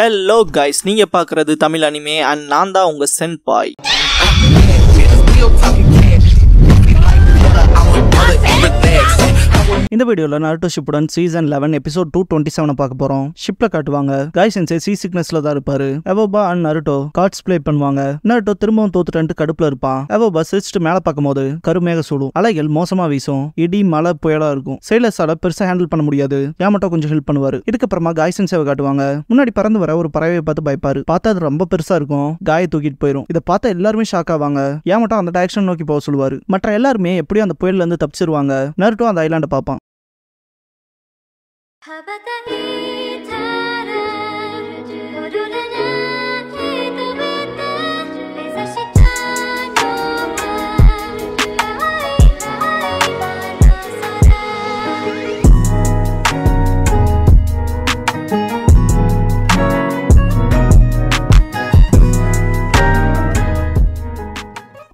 hello guys நீங்க பாக்குறது Tamil anime and நான் தான் சென்ட் சென்பாய் இந்த வீடியோல Naruto Shippuden season eleven episode two twenty seven பார்க்க போகிறோம் ஷிப்பில் காட்டுவாங்க காய் சென்சே சி சிக்னஸ்ல தான் இருப்பாரு எவோபா அண்ட் நருட்டோ கார்ட்ஸ் பிளே பண்ணுவாங்க நருட்டோ திரும்பவும் தோத்துட்டு கடுப்பில் இருப்பான் எவோபா மேல மேலே பார்க்கும்போது கருமேக சூடும் அலைகள் மோசமாக வீசும் இடி மழை புயலாக இருக்கும் சைலஸால் பெருசாக ஹேண்டில் பண்ண முடியாது ஏமாட்டோ கொஞ்சம் ஹெல்ப் பண்ணுவார் இதுக்கப்புறமா காய் சென்சேவை காட்டுவாங்க முன்னாடி பறந்து வர ஒரு பறவையை பார்த்து பயப்பாரு பார்த்தா அது ரொம்ப பெருசாக இருக்கும் காயை தூக்கிட்டு போயிடும் இதை பார்த்தா எல்லாருமே ஷாக் ஆவாங்க ஏமாட்டோ அந்த டைரக்ஷன் நோக்கி போக சொல்லுவார் மற்ற எல்லாருமே எப்படியும் அந்த இருந்து தப்பிச்சிருவாங்க நருட்டோ அந்த ஐலாண்டை 好棒！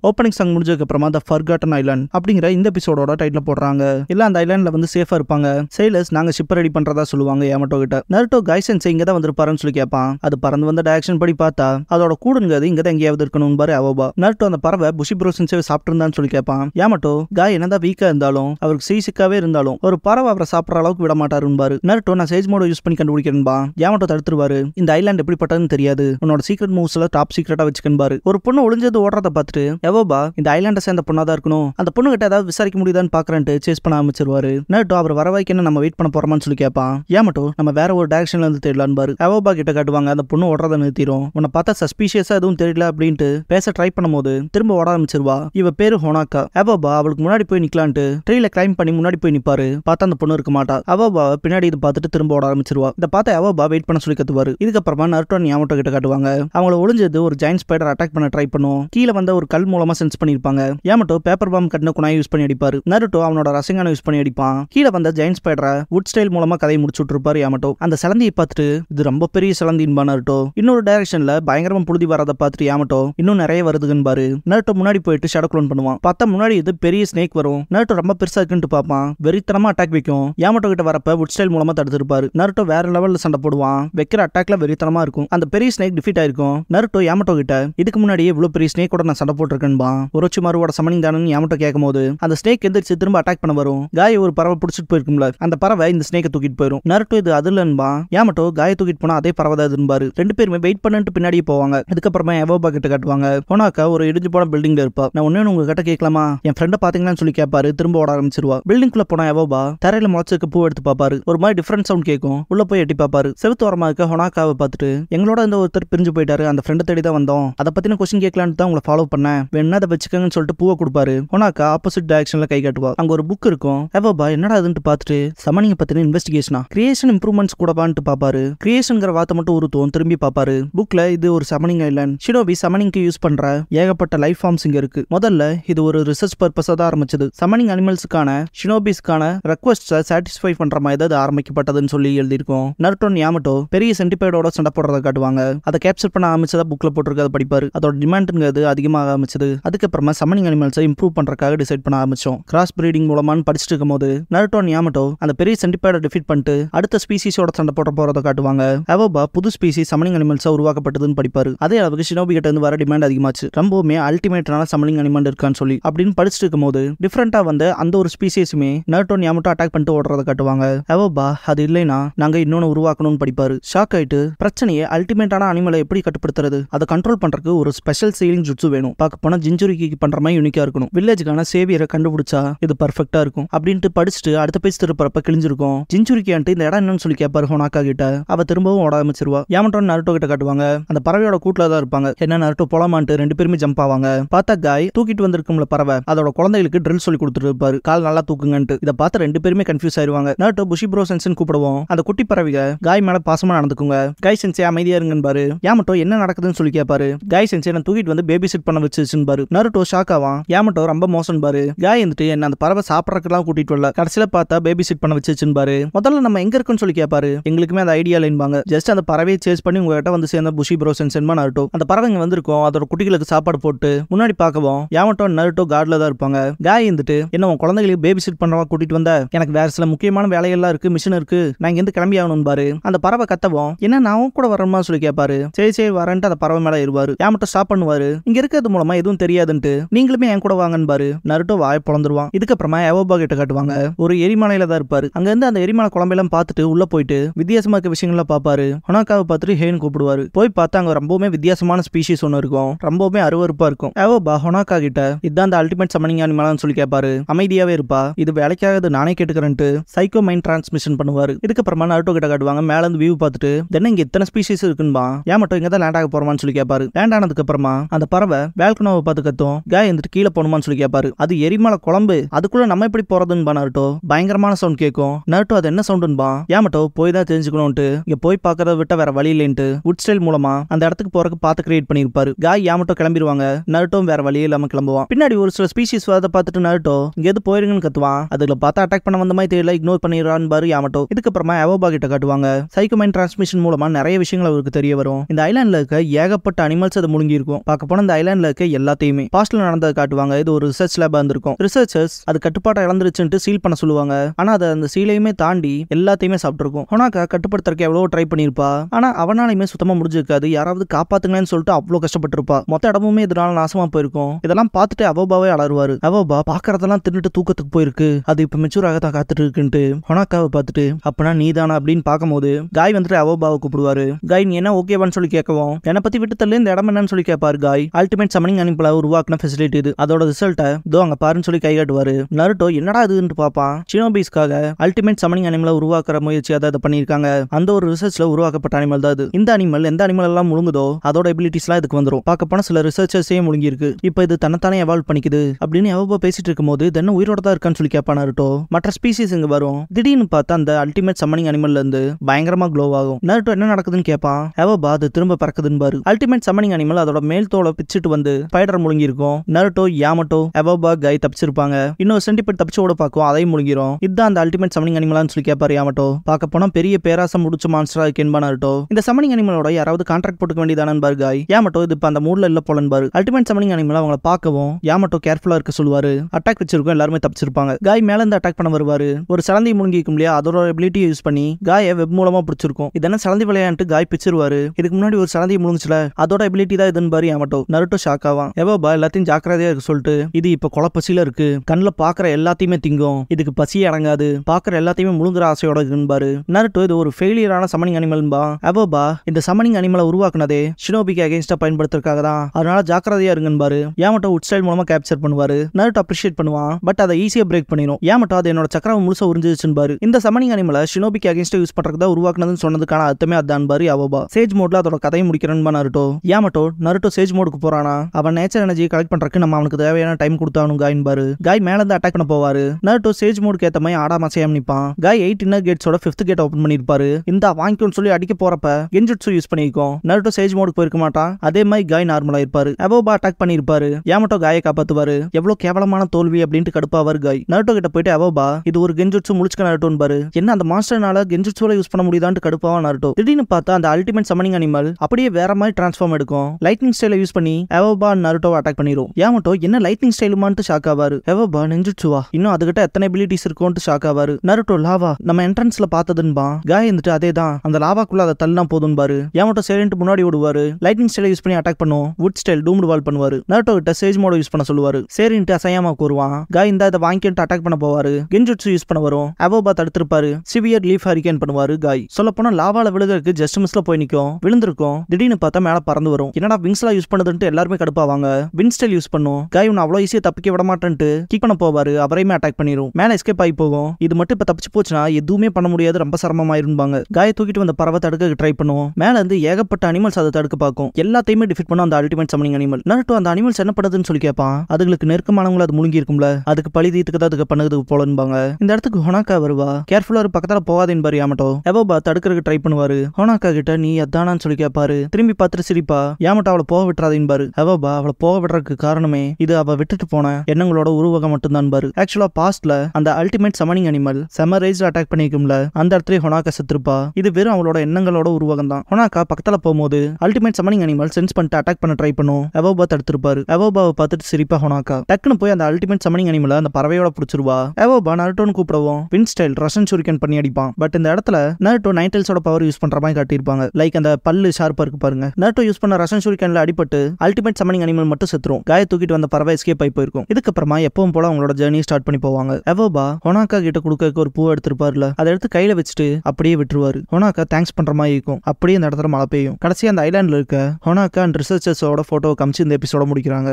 ஓப்பனிங் சாங் அப்புறமா த ஃபர்காட்டன் ஐலாண்ட் அப்படிங்கிற இந்த எபிசோடோட டைட்டில் போடுறாங்க எல்லாம் அந்த ஐலாண்டில் வந்து சேஃபாக இருப்பாங்க சைலர்ஸ் நாங்கள் ஷிப் ரெடி பண்ணுறதா சொல்லுவாங்க ஏமட்டோ கிட்ட நருட்டோ கைசன்ஸ் இங்கே தான் வந்திருப்பாருன்னு சொல்லி கேட்பான் அது பறந்து வந்த டைரக்ஷன் படி பார்த்தா அதோட கூடுங்கிறது இங்கே தான் எங்கேயாவது இருக்கணும் பாரு அவபா நருட்டோ அந்த பறவை புஷி சேவை சாப்பிட்டுருந்தான்னு சொல்லி கேட்பான் ஏமட்டோ காய் என்னதான் வீக்காக இருந்தாலும் அவருக்கு சீசிக்காவே இருந்தாலும் ஒரு பறவை அவரை சாப்பிட்ற அளவுக்கு விட மாட்டாருன்னு நருட்டோ நான் சேஜ் மோட யூஸ் பண்ணி கண்டுபிடிக்கிறேன்பா ஏமட்டோ தடுத்துருவாரு இந்த ஐலாண்ட் எப்படிப்பட்டதுன்னு தெரியாது உன்னோட சீக்ரெட் மூவ்ஸ்ல டாப் சீக்ரெட்டா வச்சுக்கன்பாரு ஒரு பொண்ணு ஒளிஞ்சது ஓடுறத பார்த்துட்டு மெவோபா இந்த ஐலாண்டை சேர்ந்த பொண்ணா தான் இருக்கணும் அந்த பொண்ணு கிட்ட ஏதாவது விசாரிக்க முடியுதான்னு பாக்குறேன்ட்டு சேஸ் பண்ண ஆரம்பிச்சிருவாரு நட்டோ அவர் வர வைக்க நம்ம வெயிட் பண்ண போறோமான்னு சொல்லி கேட்பான் ஏன் மட்டும் நம்ம வேற ஒரு டேரக்ஷன்ல இருந்து தேடலான்னு பாரு மெவோபா கிட்ட காட்டுவாங்க அந்த பொண்ணு ஓடுறத நிறுத்திடும் உன்னை பார்த்தா சஸ்பீஷியஸா எதுவும் தெரியல அப்படின்ட்டு பேச ட்ரை பண்ணும் போது திரும்ப ஓட ஆரம்பிச்சிருவா இவ பேரு ஹோனாக்கா அவபா அவளுக்கு முன்னாடி போய் நிக்கலான்ட்டு ட்ரெயில கிளைம் பண்ணி முன்னாடி போய் நிப்பாரு பார்த்தா அந்த பொண்ணு இருக்க மாட்டா அவோபா பின்னாடி இது பார்த்துட்டு திரும்ப ஓட ஆரம்பிச்சிருவா இதை பார்த்தா அவபா வெயிட் பண்ண சொல்லி கத்துவாரு இதுக்கப்புறமா நர்டோன் யாமட்டோ கிட்ட காட்டுவாங்க அவங்கள ஒளிஞ்சது ஒரு ஜெயின் ஸ்பைடர் அட்டாக் பண்ண ட்ரை பண்ணும் கீழே வந்த ஒரு கல் மூலம் மூலமா சென்ஸ் பண்ணிருப்பாங்க ஏமட்டோ பேப்பர் பாம் கட்டின குணாய் யூஸ் பண்ணி அடிப்பாரு நருட்டோ அவனோட ரசங்கான யூஸ் பண்ணி அடிப்பான் கீழே வந்த ஜெயின் ஸ்பைடரை வுட் ஸ்டைல் மூலமா கதை முடிச்சுட்டு இருப்பாரு ஏமட்டோ அந்த சிலந்தியை பார்த்துட்டு இது ரொம்ப பெரிய சிலந்தின்பா நருட்டோ இன்னொரு டைரக்ஷன்ல பயங்கரமா புழுதி வராத பார்த்துட்டு ஏமட்டோ இன்னும் நிறைய வருதுன்னு பாரு நருட்டோ முன்னாடி போயிட்டு ஷடோ க்ளோன் பண்ணுவான் பார்த்தா முன்னாடி இது பெரிய ஸ்னேக் வரும் நருட்டோ ரொம்ப பெருசா இருக்குன்னு பார்ப்பான் வெறித்தனமா அட்டாக் வைக்கும் ஏமட்டோ கிட்ட வரப்ப வுட் ஸ்டைல் மூலமா தடுத்துருப்பாரு நருட்டோ வேற லெவல்ல சண்டை போடுவான் வைக்கிற அட்டாக்ல வெறித்தனமா இருக்கும் அந்த பெரிய ஸ்னேக் டிஃபீட் ஆயிருக்கும் நருட்டோ ஏமட்டோ கிட்ட இதுக்கு முன்னாடியே இவ்வளவு பெரிய ஸ்னேக் கூட நான் சண்டை போட்டிருக்கேன் நண்பா உரோச்சிமாருவோட சமனிங் தானு என் கேட்கும் போது அந்த ஸ்னேக் எந்திரிச்சு திரும்ப அட்டாக் பண்ண வரும் காய ஒரு பறவை பிடிச்சிட்டு போயிருக்கும்ல அந்த பறவை இந்த ஸ்னேக்கை தூக்கிட்டு போயிடும் நருட்டோ இது அது இல்லன்பா யாமட்டோ காய தூக்கிட்டு போனா அதே பறவை தான் இருப்பாரு ரெண்டு பேருமே வெயிட் பண்ணிட்டு பின்னாடி போவாங்க அதுக்கப்புறமா எவோபா கிட்ட காட்டுவாங்க போனாக்கா ஒரு இடிஞ்சு போன பில்டிங்ல இருப்பா நான் ஒன்னு உங்க கேட்கலாமா என் ஃப்ரெண்டை பாத்தீங்களான்னு சொல்லி கேட்பாரு திரும்ப ஓட ஆரம்பிச்சிருவா பில்டிங்ல போனா எவோபா தரையில முளைச்சிருக்க பூ எடுத்து பாப்பாரு ஒரு மாதிரி டிஃப்ரெண்ட் சவுண்ட் கேட்கும் உள்ள போய் எட்டி பாப்பாரு செவத்து ஓரமா இருக்க ஹொனாக்காவை பார்த்துட்டு எங்களோட இந்த ஒருத்தர் பிரிஞ்சு போயிட்டாரு அந்த ஃப்ரெண்டை தேடி தான் வந்தோம் அதை பத்தின கொஸ்டின் கேட்கலான்னு தான் உங்களை ஃபாலோ பண்ணேன் வேணும்னா அதை வச்சுக்கோங்கன்னு சொல்லிட்டு பூவை கொடுப்பாரு ஒனாக்கா ஆப்போசிட் டைரக்ஷன்ல கை காட்டுவா அங்க ஒரு புக் இருக்கும் எவ்வாபா என்னடா அதுன்னு பார்த்துட்டு சமனிங்க பத்தின இன்வெஸ்டிகேஷனா கிரியேஷன் இம்ப்ரூவ்மெண்ட்ஸ் கூடவான்ட்டு பாப்பாரு கிரியேஷன்ங்கிற வார்த்தை மட்டும் ஒரு உருத்துவோம் திரும்பி பாப்பாரு புக்ல இது ஒரு சமனிங் ஐலண்ட் ஷினோபி சமனிங்க்கு யூஸ் பண்ற ஏகப்பட்ட லைஃப் ஃபார்ம்ஸ் இங்க இருக்கு முதல்ல இது ஒரு ரிசர்ச் பர்பஸா தான் ஆரம்பிச்சது சமனிங் அனிமல்ஸுக்கான ஷினோபிஸ்க்கான ரெக்வஸ்ட் சாட்டிஸ்ஃபை பண்ற மாதிரி ஏதாவது ஆரம்பிக்கப்பட்டதுன்னு சொல்லி எழுதியிருக்கோம் நர்டோன் யாமட்டோ பெரிய சென்டிபைடோட சண்டை போடுறத காட்டுவாங்க அதை கேப்சர் பண்ண ஆரம்பிச்சதா புக்ல போட்டிருக்க படிப்பாரு அதோட டிமாண்ட்ங்கிறது அதிகமாக ஆரம்பிச்சது அதுக்கப்புறமா சமனிங் அனிமல்ஸை இம்ப்ரூவ் பண்றதுக்காக டிசைட் பண்ண ஆரம்பிச்சோம் கிராஸ் பிரீடிங் மூலமானு படிச்சுட்டு இருக்கும் போது நருட்டோ நியாமட்டோ அந்த பெரிய சென்டிபேடை டிஃபிட் பண்ணிட்டு அடுத்த ஸ்பீசிஸோட சண்டை போட போறத காட்டுவாங்க அவோபா புது ஸ்பீசி சமனிங் அனிமல்ஸா உருவாக்கப்பட்டதுன்னு படிப்பாரு அதே அளவுக்கு ஷினோபி கிட்ட இருந்து வர டிமாண்ட் அதிகமாச்சு ரொம்பவுமே அல்டிமேட்டான சமனிங் அனிமல் இருக்கான்னு சொல்லி அப்படின்னு படிச்சுட்டு இருக்கும் போது டிஃபரெண்டா வந்து அந்த ஒரு ஸ்பீசிஸுமே நருட்டோ நியாமட்டோ அட்டாக் பண்ணிட்டு ஓடுறத காட்டுவாங்க அவோபா அது இல்லைனா நாங்க இன்னொன்னு உருவாக்கணும்னு படிப்பாரு ஷாக் ஆயிட்டு பிரச்சனையை அல்டிமேட்டான அனிமலை எப்படி கட்டுப்படுத்துறது அதை கண்ட்ரோல் பண்றதுக்கு ஒரு ஸ்பெஷல் சீலிங் ஜுட்ஸு வேணும் பார்க்க போன ஜிஞ்சுரிக்கு பண்ணுற மாதிரி யூனிக்காக இருக்கணும் வில்லேஜுக்கான சேவியரை கண்டுபிடிச்சா இது பர்ஃபெக்டாக இருக்கும் அப்படின்ட்டு படிச்சுட்டு அடுத்த பேச்சு திருப்பறப்ப கிழிஞ்சிருக்கும் ஜிஞ்சுரிக்கான்ட்டு இந்த இடம் என்னன்னு சொல்லி கேட்பாரு ஹோனாக்கா கிட்ட அவ திரும்பவும் ஓட அமைச்சிருவா ஏமட்டோன் நருட்டோ கிட்ட காட்டுவாங்க அந்த பறவையோட கூட்டில் தான் இருப்பாங்க என்ன நருட்டோ போலாமான்ட்டு ரெண்டு பேருமே ஜம்ப் ஆவாங்க பார்த்தா காய் தூக்கிட்டு வந்திருக்கும்ல பறவை அதோட குழந்தைகளுக்கு ட்ரில் சொல்லி கொடுத்துட்டு இருப்பாரு கால் நல்லா தூக்குங்கன்ட்டு இதை பார்த்து ரெண்டு பேருமே கன்ஃபியூஸ் ஆயிருவாங்க நருட்டோ புஷி ப்ரோ சென்சன் கூப்பிடுவோம் அந்த குட்டி பறவைக காய் மேல பாசமா நடந்துக்குங்க காய் சென்சே அமைதியா இருங்கன்னு பாரு ஏமட்டோ என்ன நடக்குதுன்னு சொல்லி கேட்பாரு காய் சென்சே நான் தூக்கிட்டு வந்து பேபி செட் பண்ண வச்சிருச்சுன்னு பாரு நருட்டோ ஷாக்காவான் ஏமட்டோ ரொம்ப மோசம் பாரு காய் இருந்துட்டு என்ன அந்த பறவை சாப்பிடறதுக்கெல்லாம் கூட்டிட்டு வரல கடைசியில பார்த்தா பேபி சிட் பண்ண வச்சுச்சுன்னு பாரு முதல்ல நம்ம எங்க இருக்குன்னு சொல்லி கேட்பாரு எங்களுக்குமே அந்த ஐடியா இல்லைன்பாங்க ஜஸ்ட் அந்த பறவையை சேஸ் பண்ணி உங்ககிட்ட வந்து சேர்ந்த புஷி ப்ரோசன் சென்மா நருட்டோ அந்த பறவை இங்க வந்திருக்கும் அதோட குட்டிகளுக்கு சாப்பாடு போட்டு முன்னாடி பார்க்கவும் ஏமட்டோ நருட்டோ கார்டில் தான் இருப்பாங்க காய் இருந்துட்டு என்ன உன் குழந்தைகளுக்கு பேபி சிட் பண்ணவா கூட்டிட்டு வந்த எனக்கு வேற சில முக்கியமான வேலையெல்லாம் இருக்கு மிஷின் இருக்கு நான் இங்கிருந்து கிளம்பி ஆகணும் பாரு அந்த பறவை கத்தவும் என்ன நான் கூட வரணுமா சொல்லி கேட்பாரு சரி சரி வரேன்ட்டு அந்த பறவை மேல இருவாரு ஏமட்டோ ஸ்டாப் பண்ணுவாரு இங்க இருக்கிறது மூலமா எதுவும் தெரியாதுன்ட்டு நீங்களுமே என் கூட வாங்கன்னு பாரு நருட்டோ வாய் பிறந்துருவான் இதுக்கப்புறமா எவோபா கிட்ட காட்டுவாங்க ஒரு எரிமலையில தான் இருப்பாரு அங்க இருந்து அந்த எரிமலை குழம்பெல்லாம் பார்த்துட்டு உள்ள போயிட்டு வித்தியாசமா இருக்க விஷயங்களை பார்ப்பாரு ஹொனாக்காவை பார்த்துட்டு ஹேன் கூப்பிடுவாரு போய் பார்த்தா அங்க ரொம்பவுமே வித்தியாசமான ஸ்பீஷிஸ் ஒன்று இருக்கும் ரொம்பவுமே அருவறுப்பா இருக்கும் எவோபா ஹொனாக்கா கிட்ட இதுதான் அந்த அல்டிமேட் சமனிங் அனிமலான்னு சொல்லி கேட்பாரு அமைதியாவே இருப்பா இது வேலைக்காக நானே கேட்டுக்கிறேன்ட்டு சைக்கோ மைண்ட் டிரான்ஸ்மிஷன் பண்ணுவாரு இதுக்கப்புறமா நருட்டோ கிட்ட காட்டுவாங்க மேல இருந்து வியூ பார்த்துட்டு தென்ன இங்க இத்தனை ஸ்பீஷிஸ் இருக்குன்பா ஏன் மட்டும் இங்க தான் லேண்ட் ஆக போறோமான்னு சொல்லி கேட்பாரு லேண்ட் ஆனதுக்கு அப்புறமா அந்த பறவை வேல்கனோவை அருட்டோவை பார்த்து கத்தும் கே எந்திரிட்டு கீழே போகணுமான்னு சொல்லி கேட்பாரு அது எரிமலை குழம்பு அதுக்குள்ள நம்ம எப்படி போறதுன்னு பா நருட்டோ பயங்கரமான சவுண்ட் கேட்கும் நருட்டோ அது என்ன சவுண்டுன்பா ஏமட்டோ போய் தான் தெரிஞ்சுக்கணும்ட்டு இங்க போய் பாக்குறத விட்ட வேற வழி இல்லைன்ட்டு வுட் ஸ்டைல் மூலமா அந்த இடத்துக்கு போறக்கு பார்த்து கிரியேட் பண்ணிருப்பாரு காய் ஏமட்டோ கிளம்பிடுவாங்க நருட்டோவும் வேற வழி இல்லாம கிளம்புவான் பின்னாடி ஒரு சில ஸ்பீசிஸ் வரத பார்த்துட்டு நருட்டோ இங்க எது போயிருங்கன்னு கத்துவான் அதுல பார்த்து அட்டாக் பண்ண வந்த மாதிரி தெரியல இக்னோர் பண்ணிடுறான்னு பாரு ஏமட்டோ இதுக்கப்புறமா எவோபா கிட்ட காட்டுவாங்க சைக்கோமைன் மைண்ட் டிரான்ஸ்மிஷன் மூலமா நிறைய விஷயங்கள் அவருக்கு தெரிய வரும் இந்த ஐலாண்ட்ல இருக்க ஏகப்பட்ட அனிமல்ஸ் அது முழுங்கி இருக்கும் பார்க்க போன இந்த ஐலாண்ட்ல இருக்க எல்லா எல்லாத்தையுமே பாஸ்ட்ல நடந்ததை காட்டுவாங்க இது ஒரு ரிசர்ச் லேபா இருந்திருக்கும் ரிசர்ச்சர்ஸ் அது கட்டுப்பாட்டை இழந்துருச்சுன்ட்டு சீல் பண்ண சொல்லுவாங்க ஆனா அதை அந்த சீலையுமே தாண்டி எல்லாத்தையுமே சாப்பிட்டுருக்கும் ஹோனாக்கா கட்டுப்படுத்துறதுக்கு எவ்வளோ ட்ரை பண்ணியிருப்பா ஆனா அவனாலையுமே சுத்தமா முடிஞ்சிருக்காது யாராவது காப்பாத்துங்களேன்னு சொல்லிட்டு அவ்வளோ கஷ்டப்பட்டிருப்பா மொத்த இடமுமே இதனால நாசமா போயிருக்கும் இதெல்லாம் பார்த்துட்டு அவோபாவே அலருவாரு அவோபா பாக்குறதெல்லாம் தின்னுட்டு தூக்கத்துக்கு போயிருக்கு அது இப்ப மெச்சூர் ஆக தான் காத்துட்டு இருக்குன்ட்டு ஹொனாக்காவை பார்த்துட்டு அப்பனா நீதானா அப்படின்னு பார்க்கும்போது காய் வந்துட்டு அவோபாவை கூப்பிடுவாரு காய் நீ என்ன ஓகேவான்னு சொல்லி கேட்கவும் என்னை பத்தி விட்டு தள்ளி இந்த இடம் என்னன்னு சொல்லி கேட்பாரு காய் அல்டிமேட் சமனிங் அனுப்பி எக்ஸாம்பிளா உருவாக்கின ஃபெசிலிட்டி இது அதோட ரிசல்ட்டை இதோ அங்க பாருன்னு சொல்லி கை காட்டுவாரு நருட்டோ என்னடா இதுன்னு பார்ப்பான் சினோபீஸ்க்காக அல்டிமேட் சமனிங் அனிமலை உருவாக்குற முயற்சியாக தான் இதை பண்ணியிருக்காங்க அந்த ஒரு ரிசர்ச்ல உருவாக்கப்பட்ட அனிமல் தான் இது இந்த அனிமல் எந்த அனிமல் எல்லாம் முழுங்குதோ அதோட எபிலிட்டிஸ்லாம் இதுக்கு வந்துடும் பார்க்க போனால் சில ரிசர்ச்சர்ஸையும் முழுங்கிருக்கு இப்போ இது தன்னைத்தானே எவால்வ் பண்ணிக்குது அப்படின்னு எவ்வளோ பேசிட்டு இருக்கும் போது தென்ன உயிரோட தான் இருக்கான்னு சொல்லி கேட்பான் நருட்டோ மற்ற ஸ்பீசிஸ் இங்கே வரும் திடீர்னு பார்த்தா அந்த அல்டிமேட் சமனிங் அனிமல் இருந்து பயங்கரமா க்ளோ ஆகும் நருட்டோ என்ன நடக்குதுன்னு கேட்பான் எவ்வளோ அது திரும்ப பறக்குதுன்னு பாரு அல்டிமேட் சமனிங் அனிமல் அதோட மேல் தோலை பிச்சுட்டு வந்து பைட ஸ்பைடர் முழுங்கிருக்கும் நருட்டோ யாமட்டோ அபோபா கை தப்பிச்சிருப்பாங்க இன்னொரு சென்டிபெட் தப்பிச்சு கூட பார்க்கும் அதையும் முழுங்கிரும் இதுதான் அந்த அல்டிமேட் சமனிங் அனிமலான்னு சொல்லி கேட்பாரு யாமட்டோ பார்க்க போனா பெரிய பேராசம் முடிச்ச மான்ஸ்டரா கென்பா நருட்டோ இந்த சமனிங் அனிமலோட யாராவது கான்ட்ராக்ட் போட்டுக்க வேண்டியதானு கை யாமட்டோ இது இப்ப அந்த மூட்ல இல்ல பாரு அல்டிமேட் சமனிங் அனிமல் அவங்கள பார்க்கவும் யாமட்டோ கேர்ஃபுல்லா இருக்க சொல்லுவாரு அட்டாக் வச்சிருக்கும் எல்லாருமே தப்பிச்சிருப்பாங்க காய் மேல இருந்து அட்டாக் பண்ண வருவாரு ஒரு சலந்தி முழுங்கிக்கும் இல்லையா அதோட எபிலிட்டியை யூஸ் பண்ணி காயை வெப் மூலமா பிடிச்சிருக்கும் இதெல்லாம் சலந்தி விளையாண்டு காய் பிச்சிருவாரு இதுக்கு முன்னாடி ஒரு சலந்தி முழுங்குச்சுல அதோட எபிலிட்டி தான் இதுன்னு பாரு யாமட்டோ நருட்டோ ஷாக் ஆவான் எவ்வளோ எல்லாத்தையும் ஜாக்கிரதையா இருக்கு சொல்லிட்டு இது இப்ப பசியில இருக்கு கண்ணில் பாக்குற எல்லாத்தையுமே திங்கும் இதுக்கு பசியே அடங்காது பாக்குற எல்லாத்தையுமே முழுங்குற ஆசையோட இருக்குன்பாரு நருட்டோ இது ஒரு ஃபெயிலியரான சமனிங் அனிமல்பா எவபா இந்த சமனிங் அனிமலை உருவாக்குனதே ஷினோபிக்கு அகேன்ஸ்டா பயன்படுத்துறதுக்காக தான் அதனால ஜாக்கிரதையா இருங்கன்பாரு ஏமட்டோ உட் ஸ்டைல் மூலமா கேப்சர் பண்ணுவாரு நருட்டோ அப்ரிஷியேட் பண்ணுவான் பட் அதை ஈஸியா பிரேக் பண்ணிடும் ஏமட்டோ அது என்னோட சக்கரம் முழுசா உறிஞ்சிச்சுன்பாரு இந்த சமனிங் அனிமலை ஷினோபிக்கு அகேன்ஸ்டா யூஸ் பண்றதா தான் உருவாக்குனதுன்னு சொன்னதுக்கான அர்த்தமே அதான் பாரு அவபா சேஜ் மோட்ல அதோட கதையை முடிக்கிறேன் நருட்டோ ஏமட்டோ நருட்டோ சேஜ் மோடுக்கு போறானா அவன் நேச்சர் எனர்ஜி கலெக்ட் பண்றதுக்கு நம்ம அவனுக்கு தேவையான டைம் காய் பாரு காய் மேல இருந்து அட்டாக் பண்ண போவாரு நர்ட்டோ சேஜ் மூடு ஏத்த மாதிரி ஆடாம சேம் நிப்பான் காய் எயிட் இன்னர் கேட்ஸோட பிப்த் கேட் ஓப்பன் பண்ணிருப்பாரு இந்த வாங்கிக்கோன்னு சொல்லி அடிக்க போறப்ப கெஞ்சுட்ஸு யூஸ் பண்ணிருக்கோம் நர்ட்டோ சேஜ் மோடுக்கு போயிருக்க மாட்டான் அதே மாதிரி காய் நார்மலா இருப்பாரு அவோபா அட்டாக் பண்ணிருப்பாரு ஏமட்டோ காயை காப்பாத்துவாரு எவ்வளவு கேவலமான தோல்வி அப்படின்ட்டு கடுப்பாவார் காய் நர்ட்டோ கிட்ட போயிட்டு அவபா இது ஒரு கெஞ்சுட்சு முடிச்சுக்க நருட்டோன் பாரு என்ன அந்த மாஸ்டர்னால கெஞ்சுட்ஸோட யூஸ் பண்ண முடியுதான்ட்டு கடுப்பாவா நருட்டோ திடீர்னு பார்த்தா அந்த அல்டிமேட் சமனிங் அனிமல் அப்படியே வேற மாதிரி டிரான்ஸ்ஃபார்ம் எடுக்கும் லைட்னிங் ஸ்டைல யூஸ் பண்ணி அவபா நருட்டோ யாமட்டோவை அட்டாக் பண்ணிடும் யாமட்டோ என்ன லைட்னிங் ஸ்டைலுமான்ட்டு ஷாக் ஆவாரு எவபா நெஞ்சுச்சுவா இன்னும் அதுகிட்ட எத்தனை எபிலிட்டிஸ் இருக்கும்னு ஷாக் ஆவாரு நருட்டோ லாவா நம்ம என்ட்ரன்ஸ்ல பார்த்ததுன்பா காய் இருந்துட்டு அதே தான் அந்த லாவாக்குள்ள அதை தள்ளினா போதும் பாரு யாமட்டோ சரின்ட்டு முன்னாடி விடுவாரு லைட்னிங் ஸ்டைல யூஸ் பண்ணி அட்டாக் பண்ணுவோம் வுட் ஸ்டைல் டூம்டு வால் பண்ணுவாரு நருட்டோ கிட்ட சேஜ் மோட யூஸ் பண்ண சொல்லுவாரு சரின்ட்டு அசையாமா கூறுவான் காய் இந்தா இதை வாங்கிட்டு அட்டாக் பண்ண போவாரு கெஞ்சுட்ஸு யூஸ் பண்ண வரும் அவோபா தடுத்திருப்பாரு சிவியர் லீஃப் ஹரிகேன் பண்ணுவாரு காய் சொல்ல போனா லாவால விழுகிறதுக்கு ஜஸ்ட் மிஸ்ல போய் நிற்கும் விழுந்திருக்கும் திடீர்னு பார்த்தா மேல பறந்து வரும் என்னடா விங்ஸ்லாம் யூஸ் பண்ணதுன்ட்டு எல்லாருமே கடுப்பாவாங்க வின்ஸ்டல் யூஸ் பண்ணும் கை உன்னை அவ்வளவு ஈஸியா தப்பிக்க விட மாட்டேன்ட்டு கிக் பண்ண போவாரு அவரையுமே அட்டாக் பண்ணிரும் மேல எஸ்கேப் ஆகி போகும் இது மட்டும் இப்ப தப்பிச்சு போச்சுன்னா எதுவுமே பண்ண முடியாது ரொம்ப சிரமமாயிருப்பாங்க காயை தூக்கிட்டு வந்த பறவை தடுக்க ட்ரை பண்ணுவோம் மேல இருந்து ஏகப்பட்ட அனிமல்ஸ் அதை தடுக்க பார்க்கும் எல்லாத்தையுமே டிஃபிட் பண்ணும் அந்த அல்டிமேட் சமனிங் அனிமல் நட்டு அந்த அனிமல்ஸ் என்ன பண்ணுதுன்னு சொல்லி கேட்பான் அதுங்களுக்கு நெருக்கமானவங்கள அது முழுங்கி இருக்கும்ல அதுக்கு பழி தீத்துக்கு தான் அதுக்கு பண்ணுது போலன்பாங்க இந்த இடத்துக்கு ஹோனாக்கா வருவா கேர்ஃபுல்லா ஒரு பக்கத்துல போகாதேன் பாரு யாமட்டோ எவோபா தடுக்கிறதுக்கு ட்ரை பண்ணுவாரு ஹோனாக்கா கிட்ட நீ அதானான்னு சொல்லி கேட்பாரு திரும்பி பார்த்துட்டு சிரிப்பா யாமட்டோ அவளை போக விட்டுறாதேன் பாரு எவோபா அவளை போக விடுறதுக்கு காரணமே இது அவ விட்டுட்டு போன எண்ணங்களோட உருவகம் மட்டும்தான் பாரு ஆக்சுவலா பாஸ்ட்ல அந்த அல்டிமேட் சமனிங் அனிமல் செமரைஸ்ட் அட்டாக் பண்ணிக்கும்ல அந்த இடத்துல ஹொனாக்கா செத்துருப்பா இது வெறும் அவளோட எண்ணங்களோட உருவகம் தான் ஹொனாக்கா பக்கத்துல போகும்போது அல்டிமேட் சமனிங் அனிமல் சென்ஸ் பண்ணிட்டு அட்டாக் பண்ண ட்ரை பண்ணும் எவோபா தடுத்துருப்பாரு எவோபாவை பார்த்துட்டு சிரிப்பா ஹொனாக்கா டக்குன்னு போய் அந்த அல்டிமேட் சமனிங் அனிமல அந்த பறவையோட பிடிச்சிருவா எவோபா நருட்டோன்னு கூப்பிடுவோம் பின் ஸ்டைல் ரஷன் சுரிக்கன் பண்ணி அடிப்பான் பட் இந்த இடத்துல நருட்டோ நைட்டல்ஸோட பவர் யூஸ் பண்ற மாதிரி காட்டியிருப்பாங்க லைக் அந்த பல்லு ஷார்ப்பா இருக்கு பாருங்க நருட்டோ யூஸ் பண்ண ரஷன் சுரிக்கன்ல அடிபட்டு அல்டிமேட் சமனிங் அனிமல் ஆனிமல் மட்டும் செத்துரும் காய தூக்கிட்டு வந்த பறவை எஸ்கேப் ஆகி போயிருக்கும் இதுக்கப்புறமா எப்பவும் போல அவங்களோட ஜேர்னி ஸ்டார்ட் பண்ணி போவாங்க எவோபா ஹொனாக்கா கிட்ட கொடுக்க ஒரு பூ எடுத்திருப்பாருல அதை எடுத்து கையில வச்சுட்டு அப்படியே விட்டுருவாரு ஹொனாக்கா தேங்க்ஸ் பண்ற மாதிரி இருக்கும் அப்படியே இந்த இடத்துல மழை பெய்யும் கடைசி அந்த ஐலாண்ட்ல இருக்க ஹொனாக்கா அண்ட் ரிசர்ச்சர்ஸோட போட்டோ காமிச்சு இந்த எபிசோட முடிக்கிறாங்க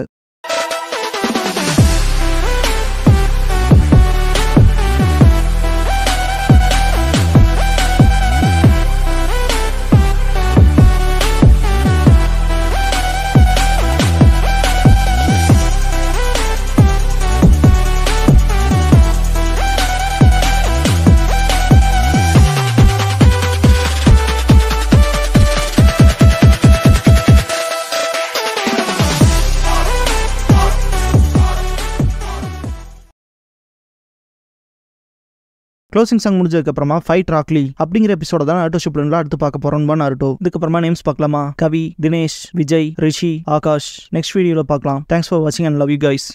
க்ளோசிங் சாங் முடிஞ்சதுக்கப்புறமா ஃபைட் ராக்லி அப்படிங்கிற எபிசோட தான் நாட்டோ ஷிப்லன்ல அடுத்து பார்க்க போறோம்னா நாட்டோ இதுக்கப்புறமா நேம்ஸ் பார்க்கலாமா கவி தினேஷ் விஜய் ரிஷி ஆகாஷ் நெக்ஸ்ட் வீடியோவில் பார்க்கலாம் தேங்க்ஸ் ஃபார் வாட்சிங் அண்ட் லவ் யூ கைஸ்